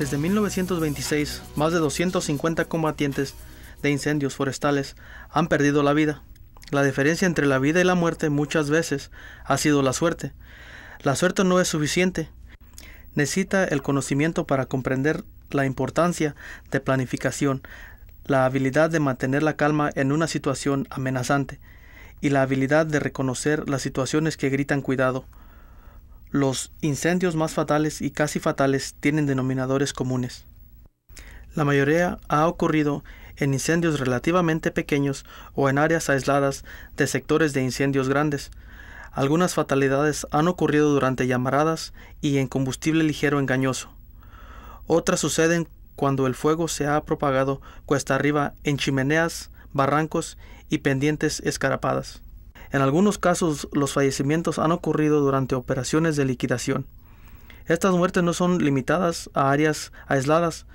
Desde 1926, más de 250 combatientes de incendios forestales han perdido la vida. La diferencia entre la vida y la muerte muchas veces ha sido la suerte. La suerte no es suficiente. Necesita el conocimiento para comprender la importancia de planificación, la habilidad de mantener la calma en una situación amenazante y la habilidad de reconocer las situaciones que gritan cuidado. Los incendios más fatales y casi fatales tienen denominadores comunes. La mayoría ha ocurrido en incendios relativamente pequeños o en áreas aisladas de sectores de incendios grandes. Algunas fatalidades han ocurrido durante llamaradas y en combustible ligero engañoso. Otras suceden cuando el fuego se ha propagado cuesta arriba en chimeneas, barrancos y pendientes escarapadas. En algunos casos, los fallecimientos han ocurrido durante operaciones de liquidación. Estas muertes no son limitadas a áreas aisladas.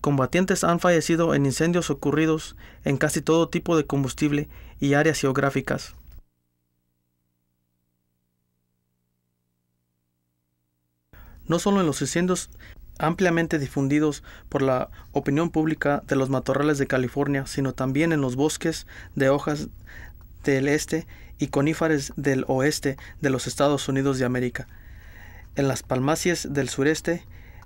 Combatientes han fallecido en incendios ocurridos en casi todo tipo de combustible y áreas geográficas. No solo en los incendios ampliamente difundidos por la opinión pública de los matorrales de California, sino también en los bosques de hojas del este y coníferas del oeste de los Estados Unidos de América, en las palmacias del sureste,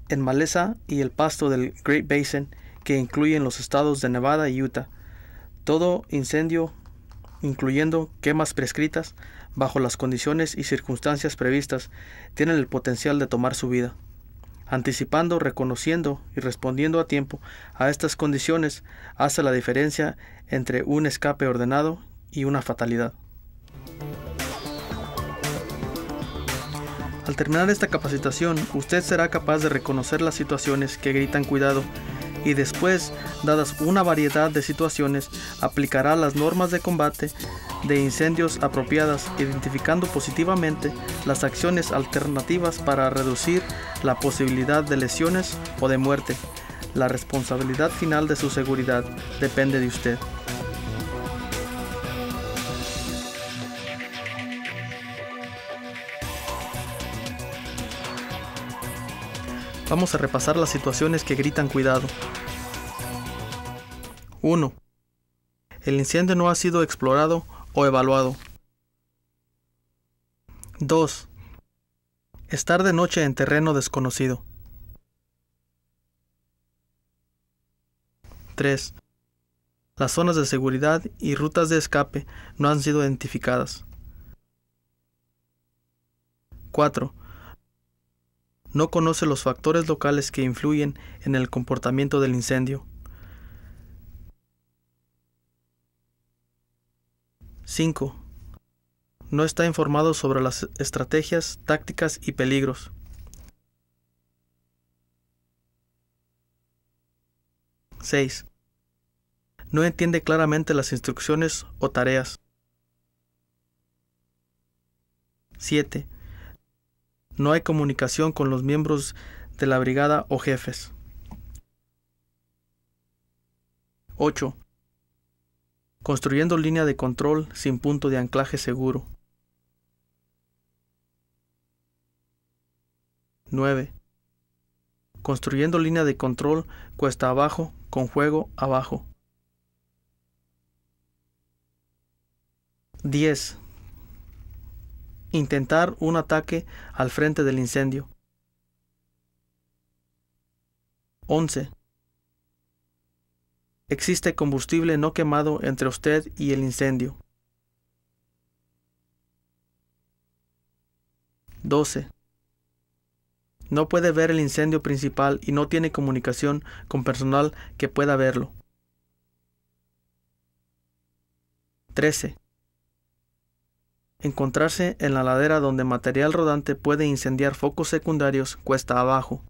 en maleza y el pasto del Great Basin, que incluyen los estados de Nevada y Utah. Todo incendio, incluyendo quemas prescritas, bajo las condiciones y circunstancias previstas, tienen el potencial de tomar su vida. Anticipando, reconociendo y respondiendo a tiempo a estas condiciones hace la diferencia entre un escape ordenado y una fatalidad. Al terminar esta capacitación, usted será capaz de reconocer las situaciones que gritan cuidado y después, dadas una variedad de situaciones, aplicará las normas de combate de incendios apropiadas, identificando positivamente las acciones alternativas para reducir la posibilidad de lesiones o de muerte. La responsabilidad final de su seguridad depende de usted. Vamos a repasar las situaciones que gritan cuidado. 1. El incendio no ha sido explorado o evaluado. 2. Estar de noche en terreno desconocido. 3. Las zonas de seguridad y rutas de escape no han sido identificadas. 4 no conoce los factores locales que influyen en el comportamiento del incendio. 5. No está informado sobre las estrategias, tácticas y peligros. 6. No entiende claramente las instrucciones o tareas. 7 no hay comunicación con los miembros de la brigada o jefes. 8. Construyendo línea de control sin punto de anclaje seguro. 9. Construyendo línea de control cuesta abajo con juego abajo. 10 intentar un ataque al frente del incendio. 11. Existe combustible no quemado entre usted y el incendio. 12. No puede ver el incendio principal y no tiene comunicación con personal que pueda verlo. 13 encontrarse en la ladera donde material rodante puede incendiar focos secundarios cuesta abajo.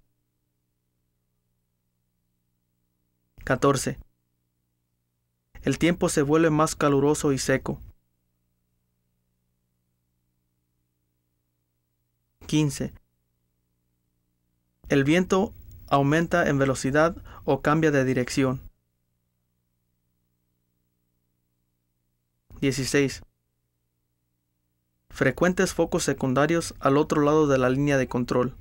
14. El tiempo se vuelve más caluroso y seco. 15. El viento aumenta en velocidad o cambia de dirección. 16 frecuentes focos secundarios al otro lado de la línea de control.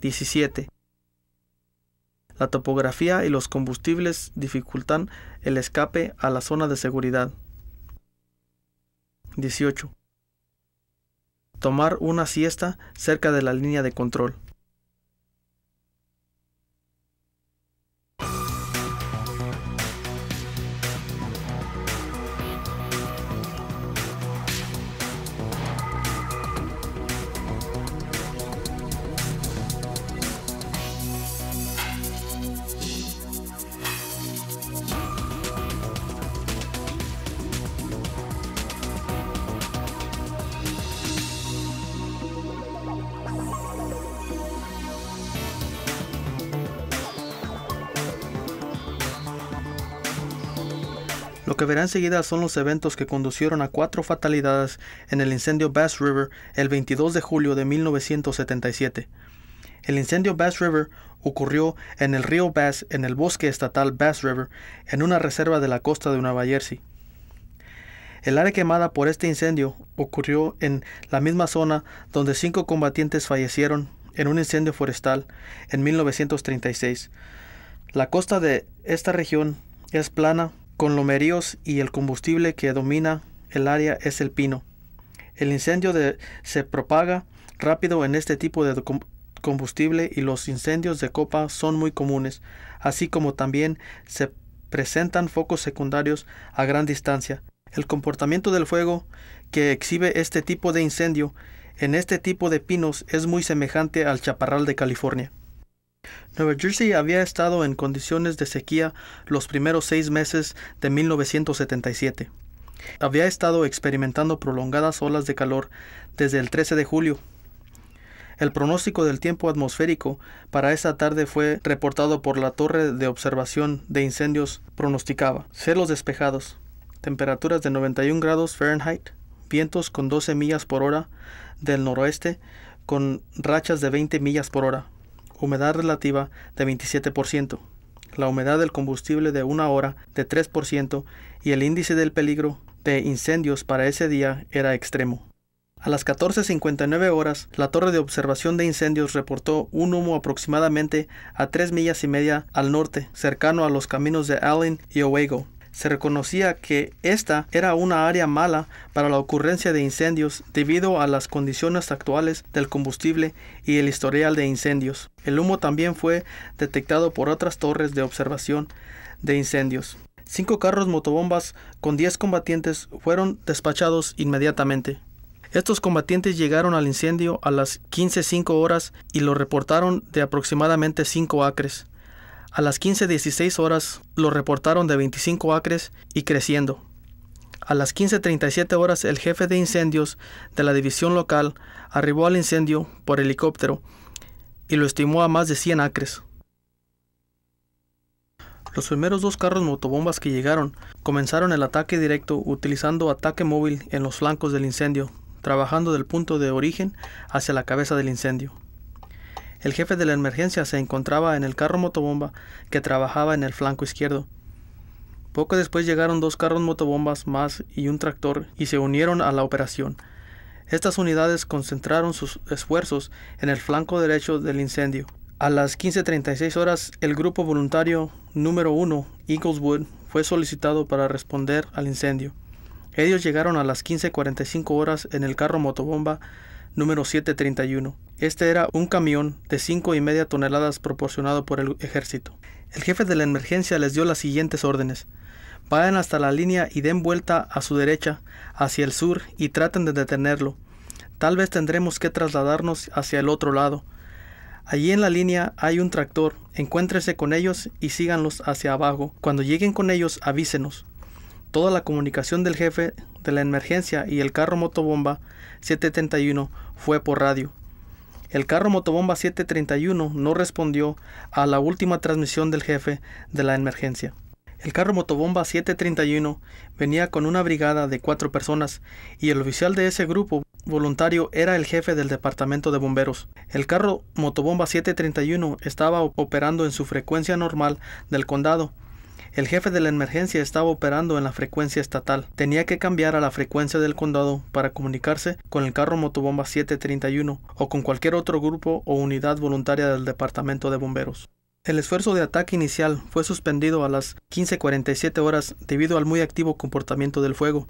17. La topografía y los combustibles dificultan el escape a la zona de seguridad. 18. Tomar una siesta cerca de la línea de control. Lo que verán seguida son los eventos que conducieron a cuatro fatalidades en el incendio Bass River el 22 de julio de 1977. El incendio Bass River ocurrió en el río Bass en el bosque estatal Bass River, en una reserva de la costa de Nueva Jersey. El área quemada por este incendio ocurrió en la misma zona donde cinco combatientes fallecieron en un incendio forestal en 1936. La costa de esta región es plana con lomeríos y el combustible que domina el área es el pino. El incendio se propaga rápido en este tipo de combustible y los incendios de copa son muy comunes, así como también se presentan focos secundarios a gran distancia. El comportamiento del fuego que exhibe este tipo de incendio en este tipo de pinos es muy semejante al chaparral de California. Nueva Jersey había estado en condiciones de sequía los primeros seis meses de 1977. Había estado experimentando prolongadas olas de calor desde el 13 de julio. El pronóstico del tiempo atmosférico para esa tarde fue reportado por la Torre de Observación de Incendios. Pronosticaba celos despejados, temperaturas de 91 grados Fahrenheit, vientos con 12 millas por hora del noroeste con rachas de 20 millas por hora humedad relativa de 27%, la humedad del combustible de una hora de 3% y el índice del peligro de incendios para ese día era extremo. A las 14.59 horas, la torre de observación de incendios reportó un humo aproximadamente a 3 millas y media al norte, cercano a los caminos de Allen y Owego se reconocía que esta era una área mala para la ocurrencia de incendios debido a las condiciones actuales del combustible y el historial de incendios. El humo también fue detectado por otras torres de observación de incendios. Cinco carros motobombas con 10 combatientes fueron despachados inmediatamente. Estos combatientes llegaron al incendio a las 15.05 horas y lo reportaron de aproximadamente 5 acres. A las 15.16 horas lo reportaron de 25 acres y creciendo. A las 15.37 horas el jefe de incendios de la división local arribó al incendio por helicóptero y lo estimó a más de 100 acres. Los primeros dos carros motobombas que llegaron comenzaron el ataque directo utilizando ataque móvil en los flancos del incendio, trabajando del punto de origen hacia la cabeza del incendio. El jefe de la emergencia se encontraba en el carro motobomba que trabajaba en el flanco izquierdo. Poco después llegaron dos carros motobombas más y un tractor y se unieron a la operación. Estas unidades concentraron sus esfuerzos en el flanco derecho del incendio. A las 15.36 horas, el grupo voluntario número 1, Eagleswood, fue solicitado para responder al incendio. Ellos llegaron a las 15.45 horas en el carro motobomba número 731. Este era un camión de 5 y media toneladas proporcionado por el ejército. El jefe de la emergencia les dio las siguientes órdenes. Vayan hasta la línea y den vuelta a su derecha, hacia el sur, y traten de detenerlo. Tal vez tendremos que trasladarnos hacia el otro lado. Allí en la línea hay un tractor, encuéntrese con ellos y síganlos hacia abajo. Cuando lleguen con ellos, avísenos. Toda la comunicación del jefe de la emergencia y el carro motobomba 731 fue por radio. El carro motobomba 731 no respondió a la última transmisión del jefe de la emergencia. El carro motobomba 731 venía con una brigada de cuatro personas y el oficial de ese grupo voluntario era el jefe del departamento de bomberos. El carro motobomba 731 estaba operando en su frecuencia normal del condado el jefe de la emergencia estaba operando en la frecuencia estatal. Tenía que cambiar a la frecuencia del condado para comunicarse con el carro motobomba 731 o con cualquier otro grupo o unidad voluntaria del departamento de bomberos. El esfuerzo de ataque inicial fue suspendido a las 15.47 horas debido al muy activo comportamiento del fuego,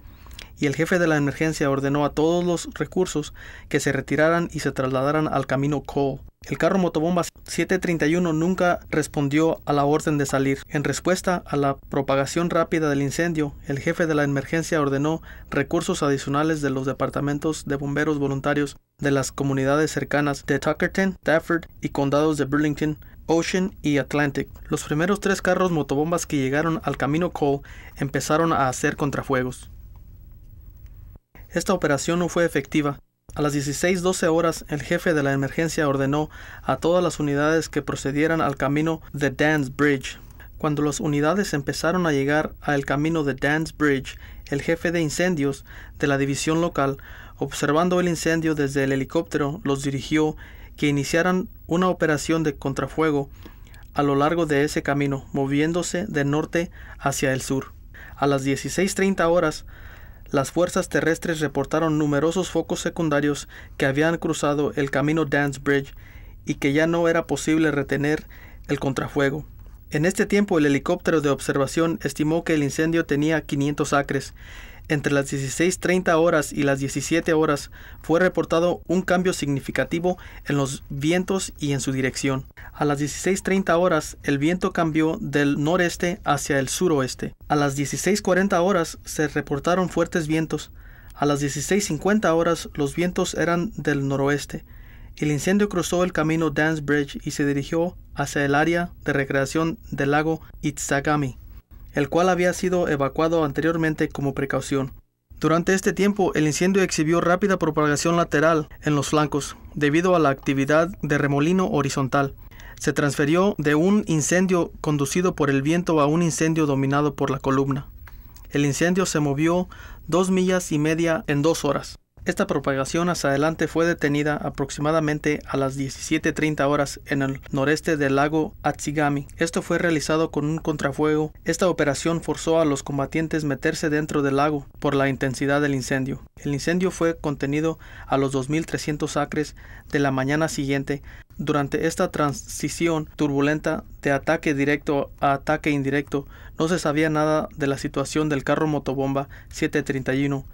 y el jefe de la emergencia ordenó a todos los recursos que se retiraran y se trasladaran al camino Cole. El carro motobomba 731 nunca respondió a la orden de salir. En respuesta a la propagación rápida del incendio, el jefe de la emergencia ordenó recursos adicionales de los departamentos de bomberos voluntarios de las comunidades cercanas de Tuckerton, Stafford y condados de Burlington Ocean y Atlantic. Los primeros tres carros motobombas que llegaron al camino Cole empezaron a hacer contrafuegos. Esta operación no fue efectiva. A las 16.12 horas, el jefe de la emergencia ordenó a todas las unidades que procedieran al camino de Dance Bridge. Cuando las unidades empezaron a llegar al camino de Dance Bridge, el jefe de incendios de la división local, observando el incendio desde el helicóptero, los dirigió que iniciaran una operación de contrafuego a lo largo de ese camino, moviéndose de norte hacia el sur. A las 16.30 horas, las fuerzas terrestres reportaron numerosos focos secundarios que habían cruzado el camino Dance Bridge y que ya no era posible retener el contrafuego. En este tiempo el helicóptero de observación estimó que el incendio tenía 500 acres entre las 16.30 horas y las 17 horas fue reportado un cambio significativo en los vientos y en su dirección. A las 16.30 horas el viento cambió del noreste hacia el suroeste. A las 16.40 horas se reportaron fuertes vientos. A las 16.50 horas los vientos eran del noroeste. El incendio cruzó el camino Dance Bridge y se dirigió hacia el área de recreación del lago Itzagami el cual había sido evacuado anteriormente como precaución. Durante este tiempo, el incendio exhibió rápida propagación lateral en los flancos, debido a la actividad de remolino horizontal. Se transfirió de un incendio conducido por el viento a un incendio dominado por la columna. El incendio se movió dos millas y media en dos horas. Esta propagación hacia adelante fue detenida aproximadamente a las 17.30 horas en el noreste del lago Atsigami. Esto fue realizado con un contrafuego. Esta operación forzó a los combatientes meterse dentro del lago por la intensidad del incendio. El incendio fue contenido a los 2.300 acres de la mañana siguiente. Durante esta transición turbulenta de ataque directo a ataque indirecto, no se sabía nada de la situación del carro motobomba 731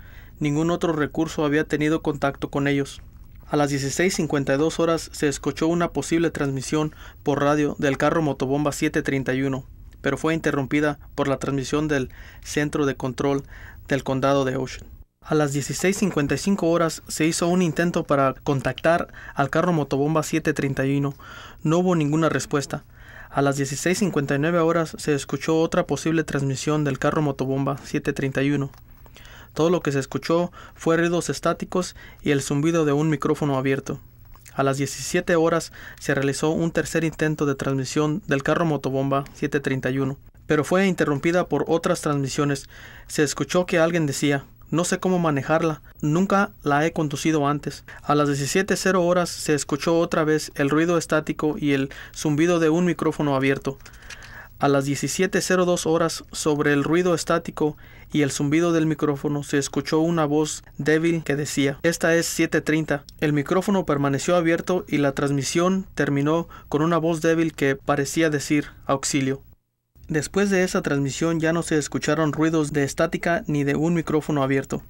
Ningún otro recurso había tenido contacto con ellos. A las 16.52 horas se escuchó una posible transmisión por radio del carro motobomba 731, pero fue interrumpida por la transmisión del Centro de Control del Condado de Ocean. A las 16.55 horas se hizo un intento para contactar al carro motobomba 731. No hubo ninguna respuesta. A las 16.59 horas se escuchó otra posible transmisión del carro motobomba 731, todo lo que se escuchó fue ruidos estáticos y el zumbido de un micrófono abierto. A las 17 horas se realizó un tercer intento de transmisión del carro motobomba 731, pero fue interrumpida por otras transmisiones. Se escuchó que alguien decía, no sé cómo manejarla, nunca la he conducido antes. A las 17.00 horas se escuchó otra vez el ruido estático y el zumbido de un micrófono abierto. A las 17.02 horas, sobre el ruido estático y el zumbido del micrófono, se escuchó una voz débil que decía, esta es 7.30. El micrófono permaneció abierto y la transmisión terminó con una voz débil que parecía decir, auxilio. Después de esa transmisión ya no se escucharon ruidos de estática ni de un micrófono abierto.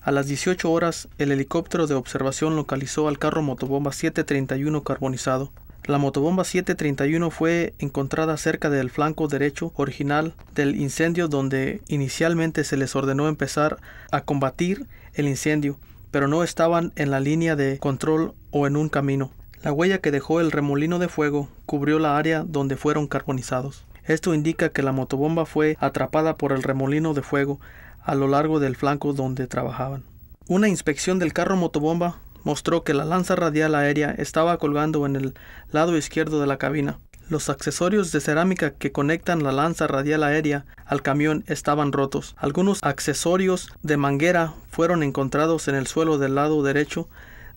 A las 18 horas, el helicóptero de observación localizó al carro motobomba 731 carbonizado. La motobomba 731 fue encontrada cerca del flanco derecho original del incendio donde inicialmente se les ordenó empezar a combatir el incendio, pero no estaban en la línea de control o en un camino. La huella que dejó el remolino de fuego cubrió la área donde fueron carbonizados. Esto indica que la motobomba fue atrapada por el remolino de fuego a lo largo del flanco donde trabajaban. Una inspección del carro motobomba mostró que la lanza radial aérea estaba colgando en el lado izquierdo de la cabina. Los accesorios de cerámica que conectan la lanza radial aérea al camión estaban rotos. Algunos accesorios de manguera fueron encontrados en el suelo del lado derecho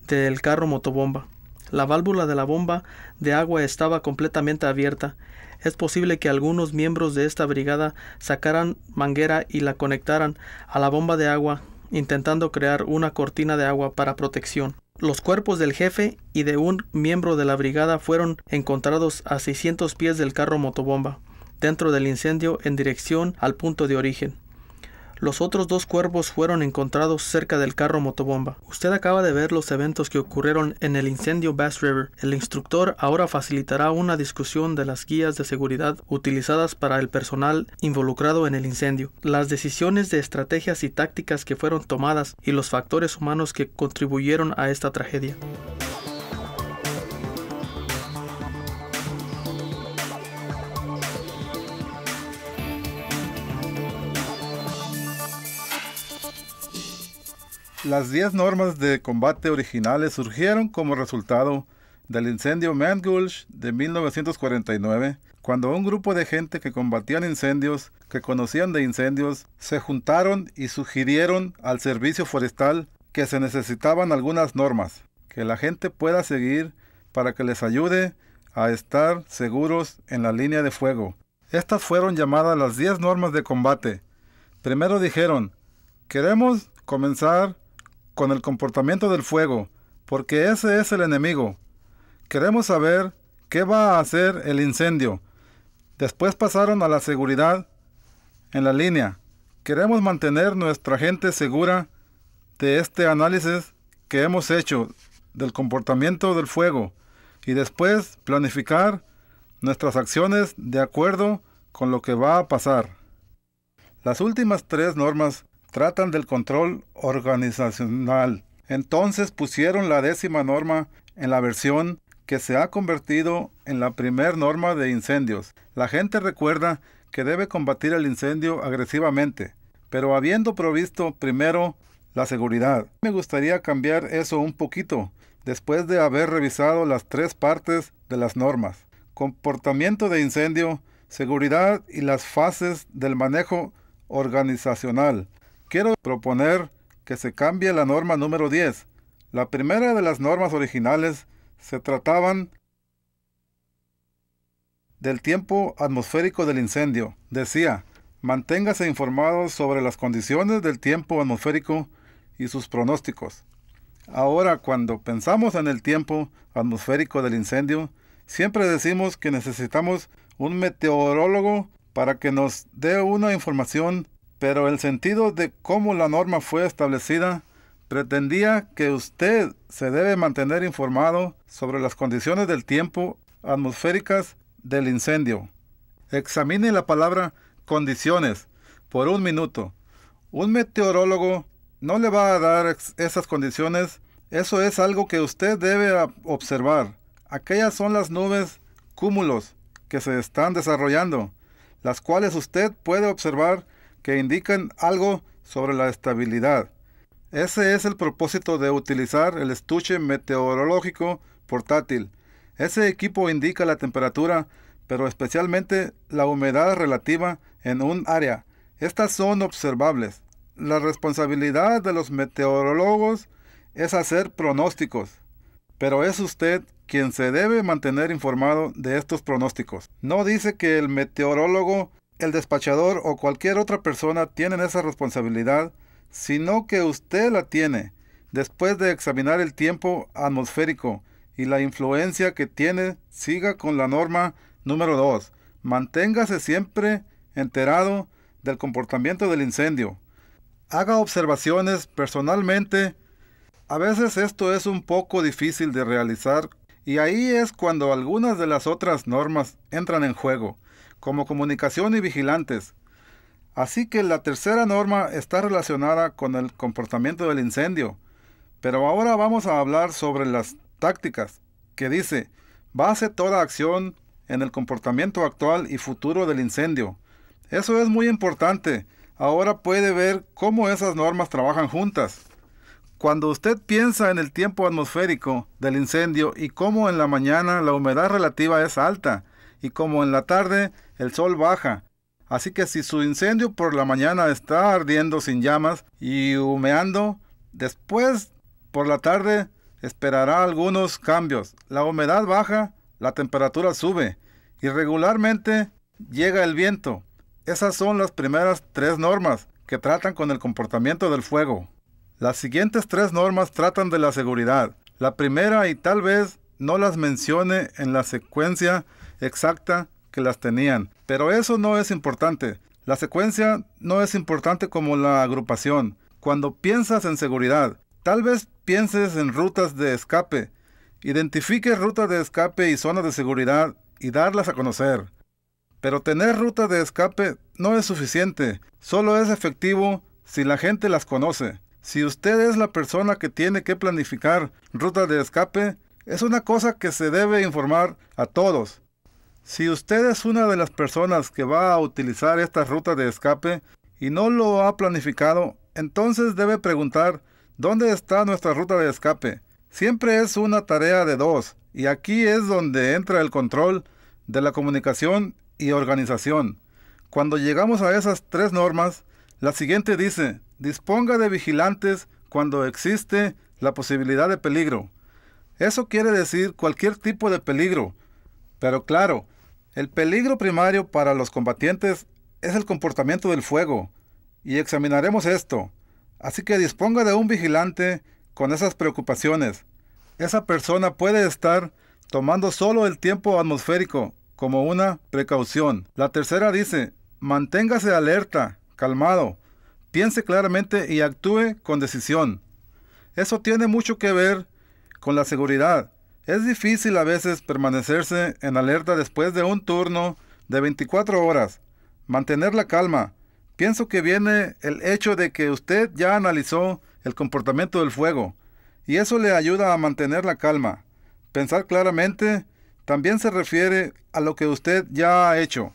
del carro motobomba. La válvula de la bomba de agua estaba completamente abierta. Es posible que algunos miembros de esta brigada sacaran manguera y la conectaran a la bomba de agua intentando crear una cortina de agua para protección. Los cuerpos del jefe y de un miembro de la brigada fueron encontrados a 600 pies del carro motobomba, dentro del incendio en dirección al punto de origen. Los otros dos cuervos fueron encontrados cerca del carro motobomba. Usted acaba de ver los eventos que ocurrieron en el incendio Bass River. El instructor ahora facilitará una discusión de las guías de seguridad utilizadas para el personal involucrado en el incendio, las decisiones de estrategias y tácticas que fueron tomadas y los factores humanos que contribuyeron a esta tragedia. Las 10 normas de combate originales surgieron como resultado del incendio Gulch de 1949, cuando un grupo de gente que combatían incendios, que conocían de incendios, se juntaron y sugirieron al servicio forestal que se necesitaban algunas normas que la gente pueda seguir para que les ayude a estar seguros en la línea de fuego. Estas fueron llamadas las 10 normas de combate. Primero dijeron, queremos comenzar con el comportamiento del fuego, porque ese es el enemigo. Queremos saber qué va a hacer el incendio. Después pasaron a la seguridad en la línea. Queremos mantener nuestra gente segura de este análisis que hemos hecho del comportamiento del fuego y después planificar nuestras acciones de acuerdo con lo que va a pasar. Las últimas tres normas tratan del control organizacional. Entonces pusieron la décima norma en la versión que se ha convertido en la primer norma de incendios. La gente recuerda que debe combatir el incendio agresivamente, pero habiendo provisto primero la seguridad. Me gustaría cambiar eso un poquito, después de haber revisado las tres partes de las normas. Comportamiento de incendio, seguridad y las fases del manejo organizacional quiero proponer que se cambie la norma número 10. La primera de las normas originales se trataban del tiempo atmosférico del incendio. Decía, manténgase informado sobre las condiciones del tiempo atmosférico y sus pronósticos. Ahora, cuando pensamos en el tiempo atmosférico del incendio, siempre decimos que necesitamos un meteorólogo para que nos dé una información pero el sentido de cómo la norma fue establecida pretendía que usted se debe mantener informado sobre las condiciones del tiempo atmosféricas del incendio. Examine la palabra condiciones por un minuto. Un meteorólogo no le va a dar esas condiciones. Eso es algo que usted debe observar. Aquellas son las nubes cúmulos que se están desarrollando, las cuales usted puede observar que indican algo sobre la estabilidad. Ese es el propósito de utilizar el estuche meteorológico portátil. Ese equipo indica la temperatura, pero especialmente la humedad relativa en un área. Estas son observables. La responsabilidad de los meteorólogos es hacer pronósticos, pero es usted quien se debe mantener informado de estos pronósticos. No dice que el meteorólogo el despachador o cualquier otra persona tienen esa responsabilidad, sino que usted la tiene después de examinar el tiempo atmosférico y la influencia que tiene, siga con la norma número 2. Manténgase siempre enterado del comportamiento del incendio. Haga observaciones personalmente. A veces esto es un poco difícil de realizar y ahí es cuando algunas de las otras normas entran en juego como comunicación y vigilantes. Así que la tercera norma está relacionada con el comportamiento del incendio. Pero ahora vamos a hablar sobre las tácticas, que dice, base toda acción en el comportamiento actual y futuro del incendio. Eso es muy importante. Ahora puede ver cómo esas normas trabajan juntas. Cuando usted piensa en el tiempo atmosférico del incendio y cómo en la mañana la humedad relativa es alta, y como en la tarde el sol baja. Así que si su incendio por la mañana está ardiendo sin llamas y humeando, después por la tarde esperará algunos cambios. La humedad baja, la temperatura sube y regularmente llega el viento. Esas son las primeras tres normas que tratan con el comportamiento del fuego. Las siguientes tres normas tratan de la seguridad. La primera y tal vez no las mencione en la secuencia exacta que las tenían. Pero eso no es importante. La secuencia no es importante como la agrupación. Cuando piensas en seguridad, tal vez pienses en rutas de escape. Identifique rutas de escape y zonas de seguridad y darlas a conocer. Pero tener rutas de escape no es suficiente. Solo es efectivo si la gente las conoce. Si usted es la persona que tiene que planificar rutas de escape, es una cosa que se debe informar a todos. Si usted es una de las personas que va a utilizar esta ruta de escape y no lo ha planificado, entonces debe preguntar dónde está nuestra ruta de escape. Siempre es una tarea de dos y aquí es donde entra el control de la comunicación y organización. Cuando llegamos a esas tres normas, la siguiente dice, disponga de vigilantes cuando existe la posibilidad de peligro. Eso quiere decir cualquier tipo de peligro. Pero claro, el peligro primario para los combatientes es el comportamiento del fuego, y examinaremos esto. Así que disponga de un vigilante con esas preocupaciones. Esa persona puede estar tomando solo el tiempo atmosférico como una precaución. La tercera dice, manténgase alerta, calmado, piense claramente y actúe con decisión. Eso tiene mucho que ver con la seguridad. Es difícil a veces permanecerse en alerta después de un turno de 24 horas. Mantener la calma. Pienso que viene el hecho de que usted ya analizó el comportamiento del fuego, y eso le ayuda a mantener la calma. Pensar claramente también se refiere a lo que usted ya ha hecho.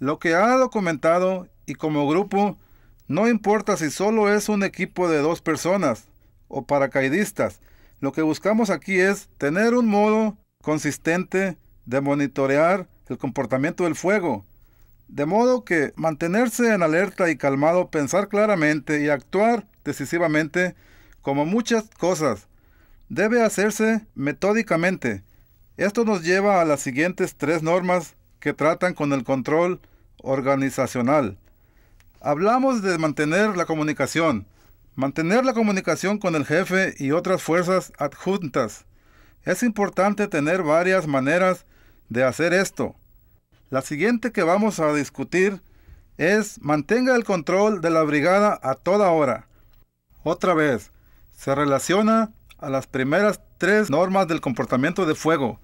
Lo que ha documentado y como grupo, no importa si solo es un equipo de dos personas o paracaidistas, lo que buscamos aquí es tener un modo consistente de monitorear el comportamiento del fuego, de modo que mantenerse en alerta y calmado, pensar claramente y actuar decisivamente, como muchas cosas, debe hacerse metódicamente. Esto nos lleva a las siguientes tres normas que tratan con el control organizacional. Hablamos de mantener la comunicación, Mantener la comunicación con el jefe y otras fuerzas adjuntas. Es importante tener varias maneras de hacer esto. La siguiente que vamos a discutir es mantenga el control de la brigada a toda hora. Otra vez, se relaciona a las primeras tres normas del comportamiento de fuego.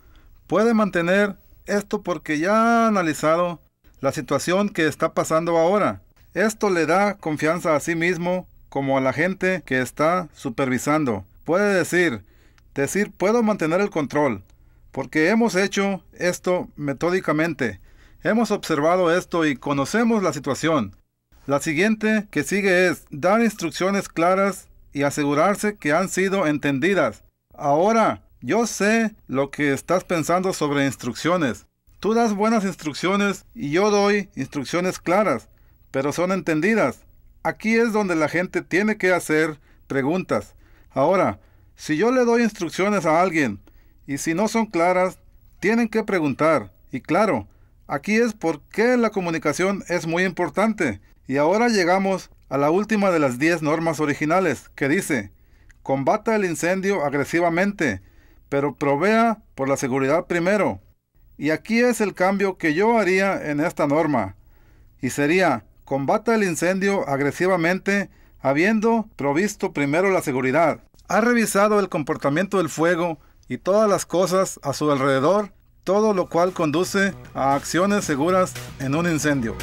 Puede mantener esto porque ya ha analizado la situación que está pasando ahora. Esto le da confianza a sí mismo como a la gente que está supervisando. Puede decir, decir puedo mantener el control, porque hemos hecho esto metódicamente, hemos observado esto y conocemos la situación. La siguiente que sigue es dar instrucciones claras y asegurarse que han sido entendidas. Ahora, yo sé lo que estás pensando sobre instrucciones. Tú das buenas instrucciones y yo doy instrucciones claras, pero son entendidas. Aquí es donde la gente tiene que hacer preguntas. Ahora, si yo le doy instrucciones a alguien y si no son claras, tienen que preguntar. Y claro, aquí es por qué la comunicación es muy importante. Y ahora llegamos a la última de las 10 normas originales, que dice, combata el incendio agresivamente, pero provea por la seguridad primero. Y aquí es el cambio que yo haría en esta norma. Y sería, Combata el incendio agresivamente, habiendo provisto primero la seguridad. Ha revisado el comportamiento del fuego y todas las cosas a su alrededor, todo lo cual conduce a acciones seguras en un incendio.